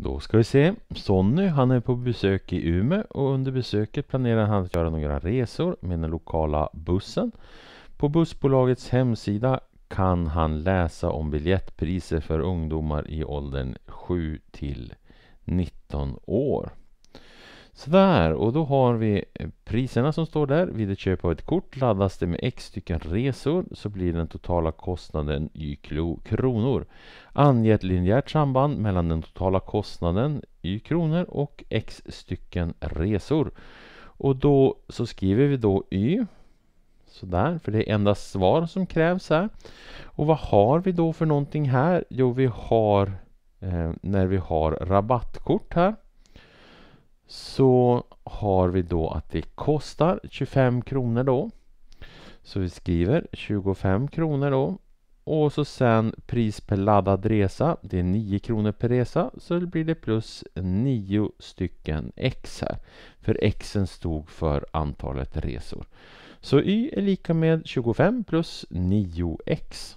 Då ska vi se. Sonny, han är på besök i Umeå och under besöket planerar han att göra några resor med den lokala bussen. På bussbolagets hemsida kan han läsa om biljettpriser för ungdomar i åldern 7 till 19 år svär och då har vi eh, priserna som står där. Vid ett köp av ett kort laddas det med x stycken resor så blir den totala kostnaden y kronor. Ange ett linjärt samband mellan den totala kostnaden y kronor och x stycken resor. Och då så skriver vi då y Sådär, för det är endast svar som krävs här. Och vad har vi då för någonting här? Jo, vi har eh, när vi har rabattkort här så har vi då att det kostar 25 kronor då. Så vi skriver 25 kronor då. Och så sen pris per laddad resa, det är 9 kronor per resa, så blir det plus 9 stycken X här. För x stod för antalet resor. Så Y är lika med 25 plus 9X.